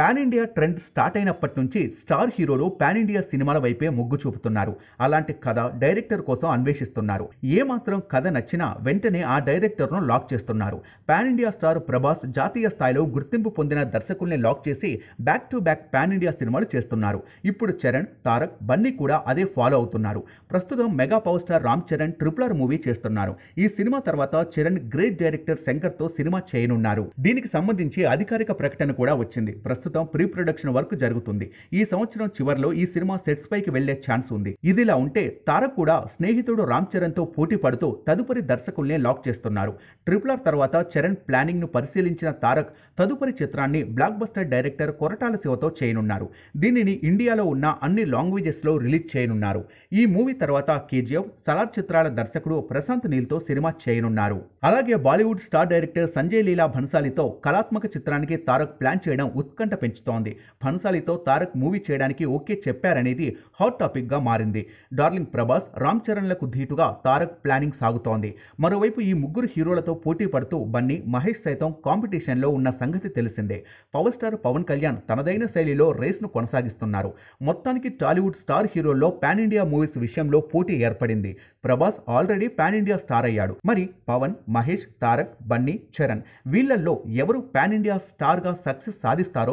pan India trend start అయినప్పటి నుంచి star హీరోలు పాన్ ఇండియా సినిమాల వైపే మొగ్గు చూపుతున్నారు అలాంటి కథ డైరెక్టర్ కోసం అన్వేషిస్తున్నారు ఏమాత్రం కథ నచ్చినా వెంటనే ఆ డైరెక్టర్ను లాక్ చేస్తున్నారు పాన్ ఇండియా స్టార్ ప్రభాస్ జాతీయ స్థాయిలో గుర్తింపు పొందిన దర్శకుల్ని లాక్ చేసి back to back pan India సినిమాలు చేస్తున్నారు ఇప్పుడు చరణ్ తారక్ బన్నీ కూడా అదే ఫాలో అవుతున్నారు ప్రస్తుతం mega power star Ram Charan triple R movie చేస్తున్నారు ఈ సినిమా తర్వాత చరణ్ గ్రేట్ డైరెక్టర్ శంకర్తో సినిమా చేయనున్నారు దీనికి సంబంధించి అధికారిక ప్రకటన కూడా వచ్చింది ప్రస్తుతం ప్రస్తుతం ప్రీ ప్రొడక్షన్ వర్క్ జరుగుతుంది ఈ సంవత్సరం చివరిలో ఈ సినిమా సెట్స్ పైకి వెళ్లే ఛాన్స్ ఉంది ఇదిలా ఉంటే తారక్ కూడా స్నేహితుడు రామ్ చరణ్ తో పోటీ పడుతూ తదుపరి దర్శకుల్నే లాక్ చేస్తున్నారు ట్రిపుల్ ఆర్ తర్వాత చరణ్ ప్లానింగ్ ను పరిశీలించిన తారక్ తదుపరి చిత్రాన్ని బ్లాక్ బస్టర్ డైరెక్టర్ కొరటాల శివతో చేయనున్నారు దీనిని ఇండియాలో ఉన్న అన్ని లాంగ్వేజెస్ లో రిలీజ్ చేయనున్నారు ఈ మూవీ తర్వాత కేజీఎఫ్ సలార్ చిత్రాల దర్శకుడు ప్రశాంత్ నీల్ తో సినిమా చేయనున్నారు అలాగే Bollywood star director Sanjay Leela భన్సాలితో కళాత్మక చిత్రానికి తారక్ ప్లాన్ చేయడం ఉత్కంఠ ఉత్కంఠ పెంచుతోంది భన్సాలితో తారక్ మూవీ చేయడానికి ఓకే చెప్పారనేది హాట్ టాపిక్గా మారింది డార్లింగ్ ప్రభాస్ రామ్ చరణ్లకు ధీటుగా తారక్ ప్లానింగ్ సాగుతోంది మరోవైపు ఈ ముగ్గురు హీరోలతో పోటీ పడుతూ బన్నీ మహేష్ సైతం కాంపిటీషన్లో ఉన్న సంగతి తెలిసిందే పవర్ స్టార్ పవన్ కళ్యాణ్ తనదైన శైలిలో రేస్ను కొనసాగిస్తున్నారు మొత్తానికి టాలీవుడ్ స్టార్ హీరోల్లో పాన్ ఇండియా మూవీస్ విషయంలో పోటీ ఏర్పడింది Prabhas already pan India star అయ్యాడు మరి పవన్ మహేష్ తారక్ బన్నీ చరణ్ వీళ్లల్లో ఎవరు పాన్ ఇండియా స్టార్గా సక్సెస్ సాధిస్తారో